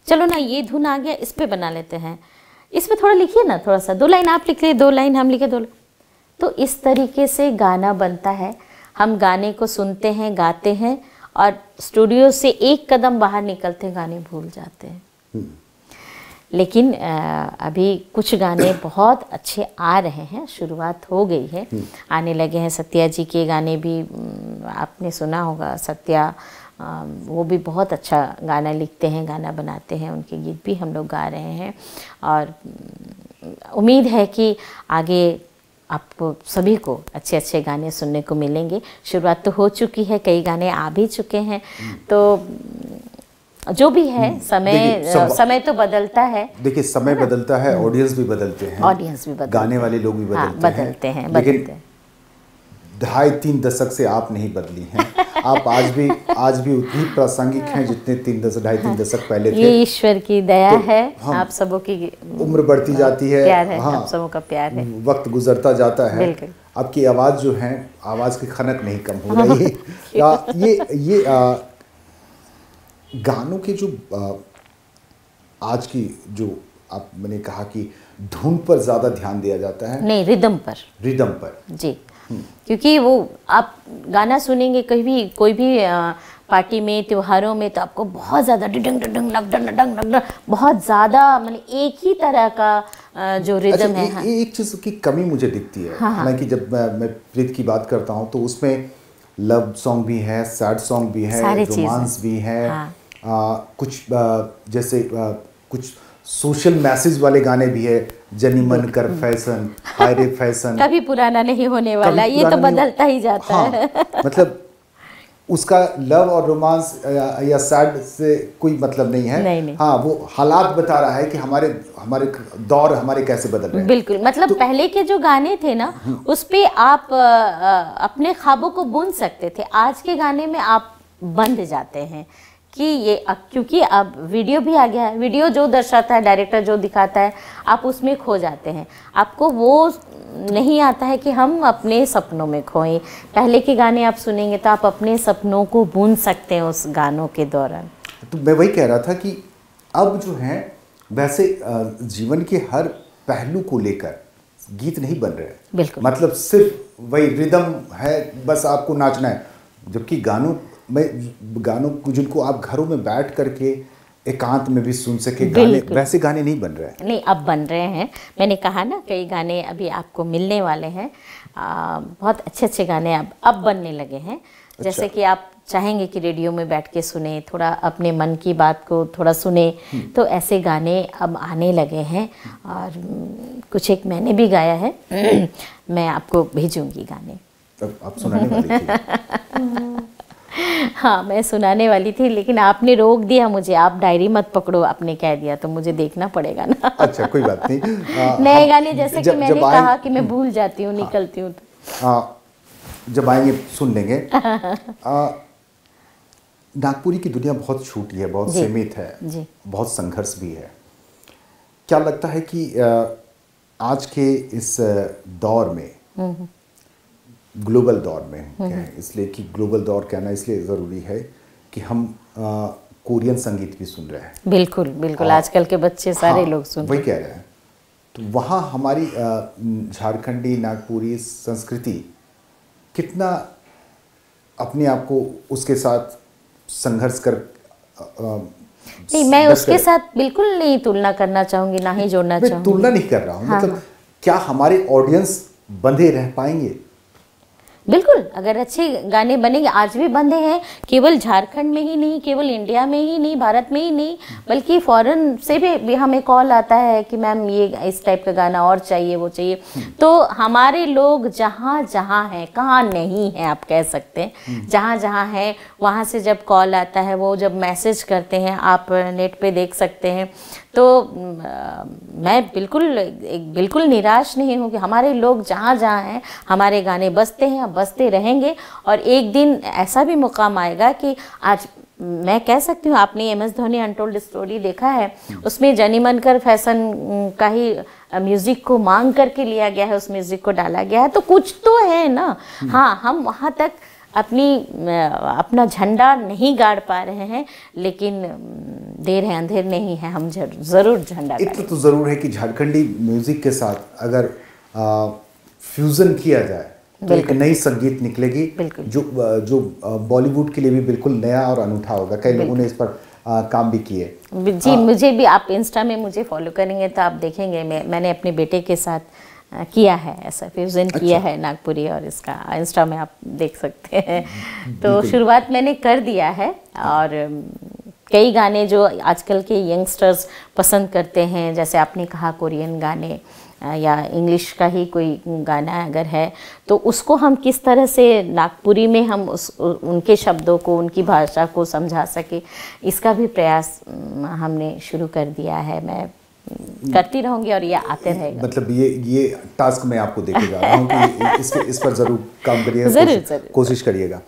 Speaker 2: चलो ना ये धुन आ गया इस पर बना लेते हैं इस पर थोड़ा लिखिए ना थोड़ा सा दो लाइन आप लिख रहे दो लाइन हम लिखे दो तो इस तरीके से गाना बनता है हम गाने को सुनते हैं गाते हैं और स्टूडियो से एक कदम बाहर निकलते गाने भूल जाते हैं हम्म। लेकिन अभी कुछ गाने बहुत अच्छे आ रहे हैं शुरुआत हो गई है हम्म। आने लगे हैं सत्या जी के गाने भी आपने सुना होगा सत्या वो भी बहुत अच्छा गाना लिखते हैं गाना बनाते हैं उनके गीत भी हम लोग गा रहे हैं और उम्मीद है कि आगे आपको सभी को अच्छे अच्छे गाने सुनने को मिलेंगे शुरुआत तो हो चुकी है कई गाने आ भी चुके हैं हम्म। तो जो भी है हम्म। समय समय तो बदलता है
Speaker 1: देखिए समय बदलता है ऑडियंस हम्म। भी बदलते हैं ऑडियंस भी बदलते गाने वाले लोग भी हाँ, बदलते, हैं बदलते हैं, लेकिन ढाई तीन दशक से आप नहीं बदली हैं आप आज भी आज भी उतनी प्रासंगिक हैं जितने तीन दशक ढाई तीन दशक पहले थे
Speaker 2: ईश्वर की दया तो है आप सबों की उम्र बढ़ती जाती है प्यार है हाँ, आप सबों का प्यार है वक्त गुजरता जाता है
Speaker 1: आपकी आवाज़ जो है आवाज़ की खनक नहीं कम हो रही हाँ, ये ये गानों के जो आज की जो आप मैंने कहा कि धुन पर ज़्यादा ध्यान दिया जाता है नहीं रिदम पर रिदम पर जी
Speaker 2: क्योंकि वो आप गाना सुनेंगे कहीं भी कोई भी आ, पार्टी में त्योहारों में तो आपको बहुत ज़्यादा डिडंग डिडंग डंग डंग नडंग डंग बहुत ज़्यादा मतलब एक ही तरह का जो रिदम अच्छा, है हाँ। एक
Speaker 1: चीज़ की कमी मुझे दिखती है हाँ, हाँ। कि जब मैं, मैं प्रीत की बात करता हूँ तो उसमें लव सॉन्ग भी है सैड सॉन्ग भी है रोमांस भी है हाँ। आ, कुछ आ, जैसे आ, कुछ सोशल मैसेज वाले गाने भी है जनी मन कर फैशन हायरे फैशन कभी
Speaker 2: पुराना नहीं होने वाला ये तो बदलता ही जाता हाँ, है
Speaker 1: मतलब उसका लव और रोमांस या सैड से कोई मतलब नहीं है नहीं, नहीं। हाँ वो हालात बता रहा है कि हमारे हमारे दौर हमारे कैसे बदल रहे हैं
Speaker 2: बिल्कुल मतलब तो, पहले के जो गाने थे ना हम्म। उस पर आप अपने ख्वाबों को बुन सकते थे आज के गाने में आप बंद जाते हैं कि ये क्योंकि अब वीडियो भी आ गया है वीडियो जो दर्शाता है डायरेक्टर जो दिखाता है आप उसमें खो जाते हैं आपको वो नहीं आता है कि हम अपने सपनों में खोएं पहले के गाने आप सुनेंगे तो आप अपने सपनों को बुन सकते हैं उस गानों के दौरान
Speaker 1: तो मैं वही कह रहा था कि अब जो है वैसे जीवन के हर पहलू को लेकर गीत नहीं बन रहे बिल्कुल मतलब सिर्फ वही रिदम है बस आपको नाचना है जबकि गानों मैं गानों को जिनको आप घरों में बैठ करके एकांत में भी सुन सके गाने वैसे गाने नहीं बन रहे
Speaker 2: नहीं अब बन रहे हैं मैंने कहा ना कई गाने अभी आपको मिलने वाले हैं आ, बहुत अच्छे अच्छे गाने अब अब बनने लगे हैं अच्छा। जैसे कि आप चाहेंगे कि रेडियो में बैठ के सुने थोड़ा अपने मन की बात को थोड़ा सुने हम्म। तो ऐसे गाने अब आने लगे हैं और कुछ एक मैंने भी गाया है मैं आपको भेजूंगी गाने
Speaker 3: तब आप सुनाने
Speaker 2: वाली हाँ मैं सुनाने वाली थी लेकिन आपने रोक दिया मुझे आप डायरी मत पकड़ो आपने कह दिया तो मुझे देखना पड़ेगा ना
Speaker 1: अच्छा कोई बात नहीं हाँ, नए
Speaker 2: गाने जैसे कि मैंने कहा कि मैं हम्म। भूल जाती हूँ हाँ। निकलती हूँ
Speaker 1: तो हाँ, जब आएंगे सुन लेंगे नागपुरी की दुनिया बहुत छोटी है बहुत सीमित है जी. बहुत संघर्ष भी है क्या लगता है कि आज के इस दौर में हम्म, हम्म। ग्लोबल दौर में हम्म, हम्म। इसलिए कि ग्लोबल दौर कहना इसलिए ज़रूरी है कि हम आ, कोरियन संगीत भी सुन रहे हैं
Speaker 2: बिल्कुल बिल्कुल हाँ। आजकल के बच्चे सारे हाँ, लोग सुन वही कह रहे
Speaker 1: हैं तो वहाँ हमारी झारखंडी नागपुरी संस्कृति कितना अपने आप को उसके साथ संघर्ष कर आ, आ, नहीं मैं उसके साथ
Speaker 2: बिल्कुल नहीं तुलना करना चाहूंगी ना ही जोड़ना चाहूंगी तुलना नहीं
Speaker 1: कर रहा हूँ हाँ। मतलब हाँ। क्या हमारे ऑडियंस बंधे रह पाएंगे
Speaker 2: बिल्कुल अगर अच्छे गाने बनेंगे आज भी बंधे हैं केवल झारखंड में ही नहीं केवल इंडिया में ही नहीं भारत में ही नहीं बल्कि फॉरेन से भी, भी हमें कॉल आता है कि मैम ये इस टाइप का गाना और चाहिए वो चाहिए तो हमारे लोग जहाँ जहाँ हैं कहाँ नहीं हैं आप कह सकते हैं हम्म। जहाँ जहाँ हैं वहाँ से जब कॉल आता है वो जब मैसेज करते हैं आप नेट पर देख सकते हैं तो मैं बिल्कुल बिल्कुल निराश नहीं हूँ कि हमारे लोग जहाँ जहाँ हैं हमारे गाने बजते हैं और बजते रहेंगे और एक दिन ऐसा भी मुकाम आएगा कि आज मैं कह सकती हूँ आपने M S Dhoni untold story देखा है उसमें जनी मनकर फैशन का ही म्यूज़िक को मांग करके लिया गया है उस म्यूज़िक को डाला गया है तो कुछ तो है ना हम्म। हाँ हम वहाँ तक अपनी अपना झंडा नहीं गाड़ पा रहे हैं लेकिन देर है अंधेर नहीं है हम ज़रूर झंडा इतना
Speaker 1: तो ज़रूर है कि झारखंडी म्यूज़िक के साथ अगर फ्यूज़न किया जाए तो एक नई संगीत निकलेगी जो जो बॉलीवुड के लिए भी बिल्कुल नया और अनूठा होगा कई लोगों ने इस पर आ, काम भी किए
Speaker 3: जी
Speaker 2: आ, मुझे भी आप इंस्टा में मुझे फॉलो करेंगे तो आप देखेंगे मैं मैंने अपने बेटे के साथ किया है ऐसा फ्यूज़न अच्छा। किया है नागपुरी और इसका इंस्टा में आप देख सकते हैं हम्म, हम्म, तो शुरुआत मैंने कर दिया है और कई गाने जो आजकल के यंगस्टर्स पसंद करते हैं जैसे आपने कहा कोरियन गाने या इंग्लिश का ही कोई गाना अगर है तो उसको हम किस तरह से नागपुरी में हम उस उनके शब्दों को उनकी भाषा को समझा सके इसका भी प्रयास हमने
Speaker 1: शुरू कर दिया है मैं
Speaker 2: करती रहूंगी और ये आते रहेगा
Speaker 1: मतलब ये ये टास्क मैं आपको देखे जा रहा हूँ इस, इस पर ज़रूर काम करिएगा कोशिश, कोशिश करिएगा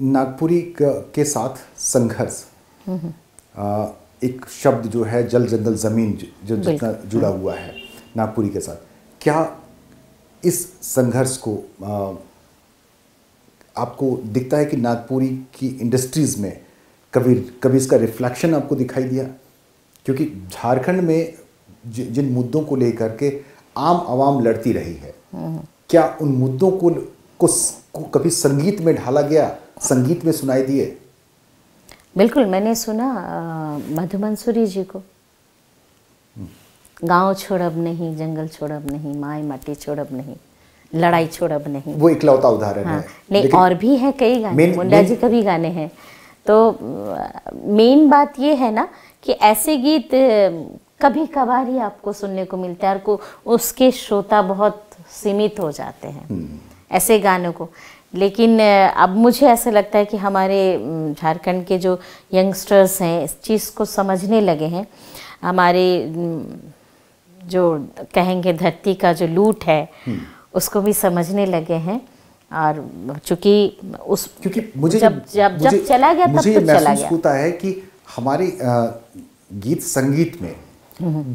Speaker 1: नागपुरी के साथ संघर्ष एक शब्द जो है जल जंगल ज़मीन जो जितना जुड़ा हम्म। हुआ है नागपुरी के साथ क्या इस संघर्ष को आ, आपको दिखता है कि नागपुरी की इंडस्ट्रीज़ में कभी कभी इसका रिफ्लेक्शन आपको दिखाई दिया क्योंकि झारखंड में जिन मुद्दों को लेकर के आम आवाम लड़ती रही है क्या उन मुद्दों को, को, को कभी संगीत में ढाला गया संगीत में सुनाई दिए
Speaker 2: बिल्कुल मैंने सुना मधु मंसूरी जी को गांव छोड़ब नहीं जंगल छोड़ब नहीं माए माटी छोड़ब नहीं लड़ाई छोड़ब नहीं
Speaker 1: वो इकलौता उदाहरण हाँ, है नहीं और
Speaker 2: भी है कई गाने मुंडा जी का भी गाने हैं तो मेन बात ये है ना कि ऐसे गीत कभी कभार ही आपको सुनने को मिलते हैं और को उसके श्रोता बहुत सीमित हो जाते हैं हम्म। ऐसे गानों को लेकिन अब मुझे ऐसा लगता है कि हमारे झारखंड के जो यंगस्टर्स हैं इस चीज़ को समझने लगे हैं हमारे जो कहेंगे धरती का जो लूट है हम्म। उसको भी समझने लगे हैं और चूंकि उस
Speaker 1: क्योंकि मुझे जब जब जब चला गया तब तो चला गया होता है कि हमारे गीत संगीत में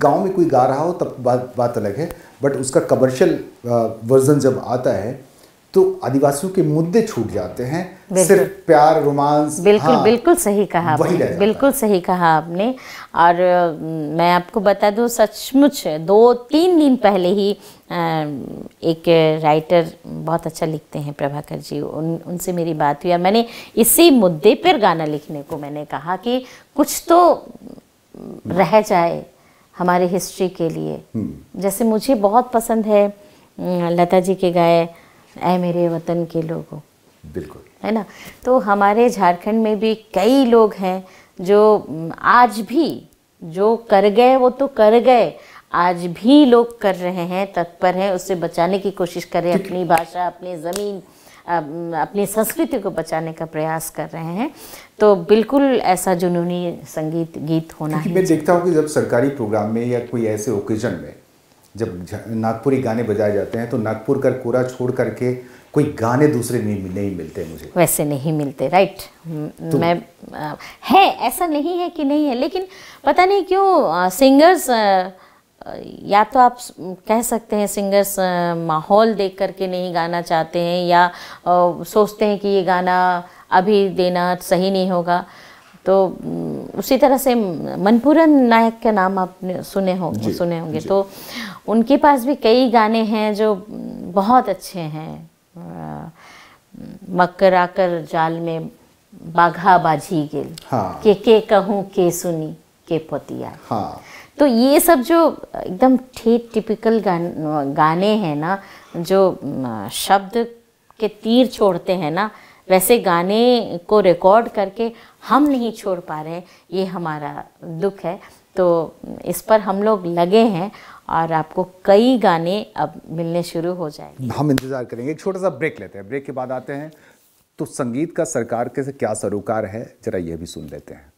Speaker 1: गांव में कोई गा रहा हो तब बात बात अलग है बट उसका कमर्शियल वर्जन जब आता है तो आदिवासियों के मुद्दे छूट जाते हैं सिर्फ प्यार रोमांस बिल्कुल हाँ, बिल्कुल
Speaker 2: सही कहा आपने बिल्कुल सही कहा आपने और मैं आपको बता दूं सचमुच दो तीन दिन पहले ही एक राइटर बहुत अच्छा लिखते हैं प्रभाकर जी उन उनसे मेरी बात हुई और मैंने इसी मुद्दे पर गाना लिखने को मैंने कहा कि कुछ तो रह जाए हमारे हिस्ट्री के लिए हम्म। जैसे मुझे बहुत पसंद है लता जी के गाए ऐ मेरे वतन के लोगों बिल्कुल है ना तो हमारे झारखंड में भी कई लोग हैं जो आज भी जो कर गए वो तो कर गए आज भी लोग कर रहे हैं तत्पर हैं उससे बचाने की कोशिश करें अपनी भाषा अपनी ज़मीन अपनी संस्कृति को बचाने का प्रयास कर रहे हैं तो बिल्कुल ऐसा जुनूनी संगीत गीत होना है मैं
Speaker 1: देखता हूँ कि जब सरकारी प्रोग्राम में या कोई ऐसे ओकेजन में जब नागपुरी गाने बजाए जाते हैं तो नागपुर का कोरा छोड़ करके कोई गाने दूसरे नहीं नहीं मिलते मुझे
Speaker 2: वैसे नहीं मिलते राइट तो, मैं आ, है ऐसा नहीं है कि नहीं है लेकिन पता नहीं क्यों सिंगर्स या तो आप कह सकते हैं सिंगर्स माहौल देख करके नहीं गाना चाहते हैं या आ, सोचते हैं कि ये गाना अभी देना सही नहीं होगा तो उसी तरह से मनपुरन नायक का नाम आपने सुने हो सुने होंगे तो उनके पास भी कई गाने हैं जो बहुत अच्छे हैं मकर आकर जाल में बाघा बाझी गिल हाँ। के के कहूँ के सुनी के पोतिया हाँ। तो ये सब जो एकदम ठेठ टिपिकल गान, गाने हैं ना जो शब्द के तीर छोड़ते हैं ना वैसे गाने को रिकॉर्ड करके हम नहीं छोड़ पा रहे ये हमारा दुख है तो इस पर हम लोग लगे हैं और आपको कई गाने अब
Speaker 1: मिलने शुरू हो जाएंगे हम इंतज़ार करेंगे एक छोटा सा ब्रेक लेते हैं ब्रेक के बाद आते हैं तो संगीत का सरकार के से क्या सरोकार है जरा यह भी सुन लेते हैं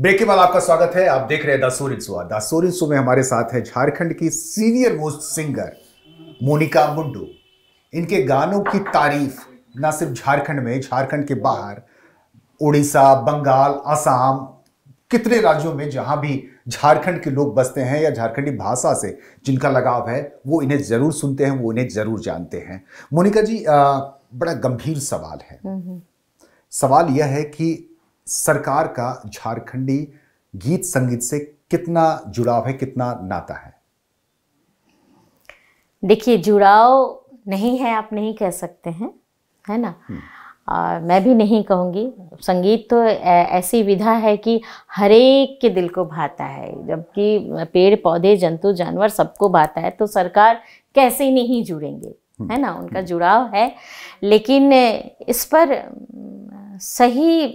Speaker 1: ब्रेक के बाद आपका स्वागत है आप देख रहे हैं द सोरिन में हमारे साथ है झारखंड की senior most singer Monika Mundu इनके गानों की तारीफ ना सिर्फ झारखंड में झारखंड के बाहर उड़ीसा बंगाल असम कितने राज्यों में जहां भी झारखंड के लोग बसते हैं या झारखंडी भाषा से जिनका लगाव है वो इन्हें ज़रूर सुनते हैं वो इन्हें ज़रूर जानते हैं मोनिका जी आ, बड़ा गंभीर सवाल है हम्म, हम्म। सवाल यह है कि सरकार का झारखंडी गीत संगीत से कितना जुड़ाव है कितना नाता है
Speaker 2: देखिए जुड़ाव नहीं है आप नहीं कह सकते हैं है ना हम्म। आ, मैं भी नहीं कहूँगी संगीत तो ऐसी विधा है कि हर एक के दिल को भाता है जबकि पेड़ पौधे जंतु जानवर सबको भाता है तो सरकार कैसे नहीं जुड़ेंगे हम्म। है ना उनका हम्म। जुड़ाव है लेकिन इस पर सही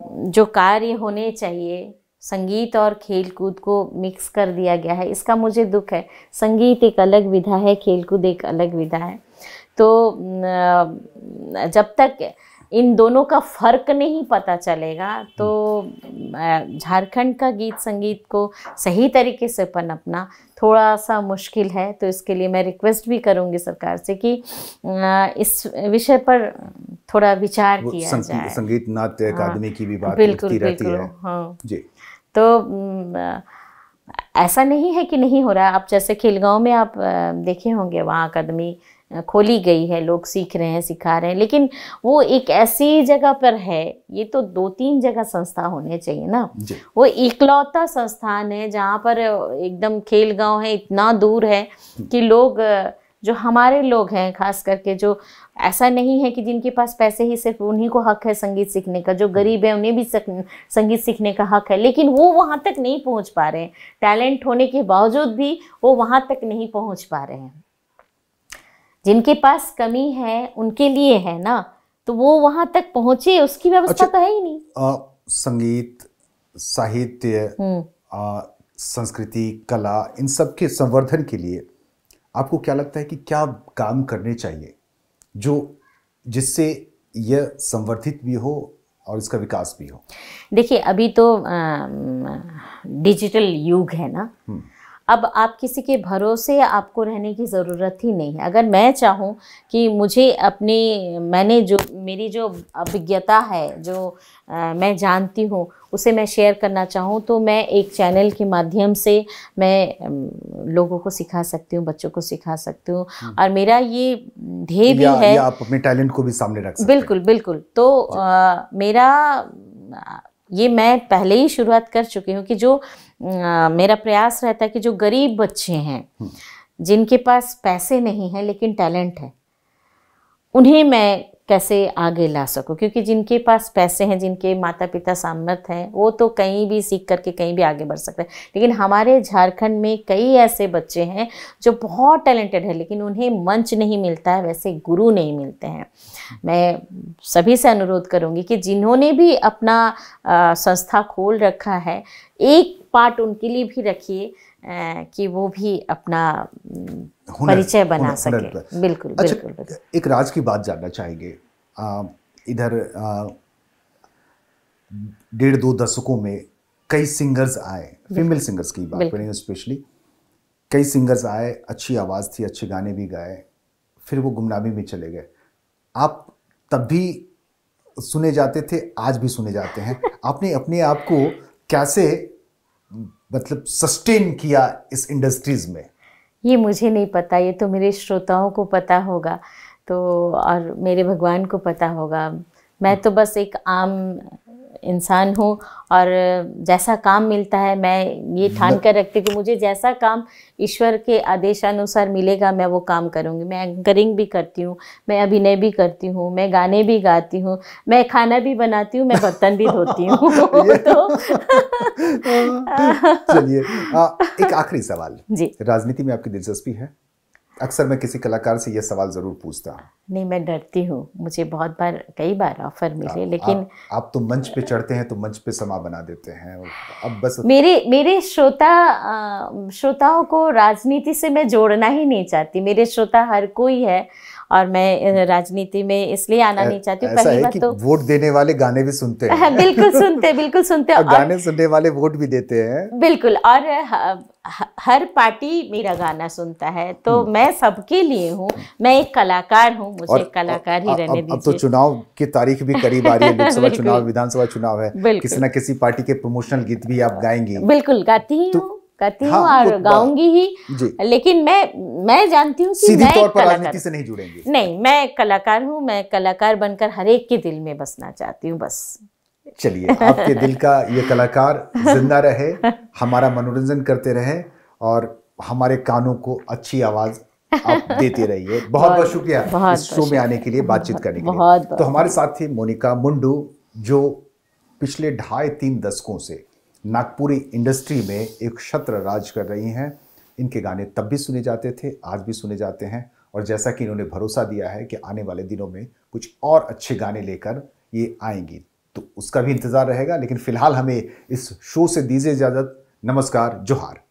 Speaker 2: जो कार्य होने चाहिए संगीत और खेल कूद को मिक्स कर दिया गया है इसका मुझे दुख है संगीत एक अलग विधा है खेल कूद एक अलग विधा है तो जब तक इन दोनों का फर्क नहीं पता चलेगा तो झारखंड का गीत संगीत को सही तरीके से पनपना थोड़ा सा मुश्किल है तो इसके लिए मैं रिक्वेस्ट भी करूंगी सरकार से कि इस विषय पर थोड़ा विचार किया संग, जाए
Speaker 1: संगीत नाट्य हाँ, अकादमी हाँ, की भी बात बिल्कुल, रहती बिल्कुल, है हाँ, जी
Speaker 2: तो ऐसा नहीं है कि नहीं हो रहा आप जैसे खिलगांव में आप देखे होंगे वहाँ अकादमी खोली गई है लोग सीख रहे हैं सिखा रहे हैं लेकिन वो एक ऐसी जगह पर है ये तो दो तीन जगह संस्था होने चाहिए ना वो इकलौता संस्थान है जहाँ पर एकदम खेल गांव है इतना दूर है हम्म। कि लोग जो हमारे लोग हैं खास करके जो ऐसा नहीं है कि जिनके पास पैसे ही सिर्फ उन्हीं को हक है संगीत सीखने का जो हम्म। गरीब है उन्हें भी संगीत सीखने का हक है लेकिन वो वहाँ तक नहीं पहुँच पा रहे हैं टैलेंट होने के बावजूद भी वो वहाँ तक नहीं पहुँच पा रहे हैं जिनके पास कमी है उनके लिए है ना तो वो वहाँ तक पहुंचे उसकी व्यवस्था अच्छा, तो है
Speaker 3: ही नहीं
Speaker 1: आ, संगीत साहित्य हम्म। संस्कृति कला इन सब के संवर्धन के लिए आपको क्या लगता है कि क्या काम करने चाहिए जो जिससे यह संवर्धित भी हो और इसका विकास भी हो
Speaker 2: देखिए अभी तो डिजिटल युग है ना हम्म। अब आप किसी के भरोसे आपको रहने की ज़रूरत ही नहीं है अगर मैं चाहूँ कि मुझे अपने मैंने जो मेरी जो अभिज्ञता है जो आ, मैं जानती हूँ उसे मैं शेयर करना चाहूँ तो मैं एक चैनल के माध्यम से मैं लोगों को सिखा सकती हूँ बच्चों को सिखा सकती हूँ हम्म। और मेरा ये
Speaker 1: ध्येय भी है या आप अपने टैलेंट को भी सामने रख सकते
Speaker 2: बिल्कुल बिल्कुल तो आ, मेरा ये मैं पहले ही शुरुआत कर चुकी हूँ कि जो आ, मेरा प्रयास रहता है कि जो गरीब बच्चे हैं हम्म। जिनके पास पैसे नहीं हैं लेकिन टैलेंट है उन्हें मैं कैसे आगे ला सको क्योंकि जिनके पास पैसे हैं जिनके माता पिता सामर्थ हैं वो तो कहीं भी सीख करके कहीं भी आगे बढ़ सकते हैं लेकिन हमारे झारखंड में कई ऐसे बच्चे हैं जो बहुत टैलेंटेड है लेकिन उन्हें मंच नहीं मिलता है वैसे गुरु नहीं मिलते हैं मैं सभी से अनुरोध करूँगी कि जिन्होंने भी अपना आ, संस्था खोल रखा है एक पार्ट उनके लिए भी रखिए कि वो भी अपना परिचय बना हुनर, सके हुनर बिल्कुल अच्छा
Speaker 1: बिल्कुल, एक राज की बात जानना चाहेंगे आ, इधर डेढ़ दो दशकों में कई सिंगर्स आए फीमेल सिंगर्स की बात करें स्पेशली कई सिंगर्स आए अच्छी आवाज़ थी अच्छे गाने भी गाए फिर वो गुमनामी में चले गए आप तब भी सुने जाते थे आज भी सुने जाते हैं आपने अपने आप को कैसे मतलब सस्टेन किया इस इंडस्ट्रीज में
Speaker 2: ये मुझे नहीं पता ये तो मेरे श्रोताओं को पता होगा तो और मेरे भगवान को पता होगा मैं तो बस एक आम इंसान हूँ और जैसा काम मिलता है मैं ये ठान कर रखती कि मुझे जैसा काम ईश्वर के आदेशानुसार मिलेगा मैं वो काम करूँगी मैं एंकरिंग भी करती हूँ मैं अभिनय भी करती हूँ मैं गाने भी गाती हूँ मैं खाना भी बनाती हूँ मैं
Speaker 1: बर्तन भी धोती हूँ
Speaker 3: तो
Speaker 1: चलिए एक आखिरी सवाल जी राजनीति में आपकी दिलचस्पी है अक्सर मैं किसी कलाकार से ये सवाल ज़रूर पूछता हूँ
Speaker 2: नहीं मैं डरती हूँ मुझे बहुत बार कई बार ऑफर मिले आ, लेकिन
Speaker 1: आ, आप तो मंच पे चढ़ते हैं तो मंच पे समा बना देते हैं अब बस मेरे
Speaker 2: मेरे श्रोता श्रोताओं को राजनीति से मैं जोड़ना ही नहीं चाहती मेरे श्रोता हर कोई है और मैं राजनीति में इसलिए आना नहीं चाहती ऐसा पहली कि तो
Speaker 1: वोट देने वाले गाने भी सुनते हैं बिल्कुल सुनते
Speaker 2: बिल्कुल सुनते हैं गाने
Speaker 1: सुनने वाले वोट भी देते हैं
Speaker 2: बिल्कुल और हाँ, हर पार्टी मेरा गाना सुनता है तो हम्म। मैं सबके लिए हूँ मैं एक कलाकार हूँ मुझे और, कलाकार ही रहने दीजिए अब तो
Speaker 1: चुनाव की तारीख भी करीब आ रही है लोकसभा चुनाव विधानसभा चुनाव है किसी ना किसी पार्टी के प्रमोशनल गीत भी आप गाएंगी
Speaker 2: बिल्कुल गाती ही तो, गाती हाँ, हूँ और गाऊंगी ही लेकिन मैं मैं जानती हूँ कि मैं तौर
Speaker 4: से नहीं जुड़ेंगे
Speaker 2: नहीं मैं कलाकार हूँ मैं कलाकार बनकर हरेक के दिल में बसना चाहती हूँ बस
Speaker 1: चलिए आपके दिल का ये कलाकार जिंदा रहे हमारा मनोरंजन करते रहे और हमारे कानों को अच्छी आवाज़ आप देते रहिए बहुत बहुत शुक्रिया इस शो में आने के लिए बातचीत करने के लिए तो हमारे साथ थी मोनिका मुंडू जो पिछले ढाई तीन दशकों से नागपुरी इंडस्ट्री में एक क्षत्र राज कर रही हैं इनके गाने तब भी सुने जाते थे आज भी सुने जाते हैं और जैसा कि इन्होंने भरोसा दिया है कि आने वाले दिनों में कुछ और अच्छे गाने लेकर ये आएंगी तो उसका भी इंतज़ार रहेगा लेकिन फ़िलहाल हमें इस शो से दीजिए इजाज़त नमस्कार जोहार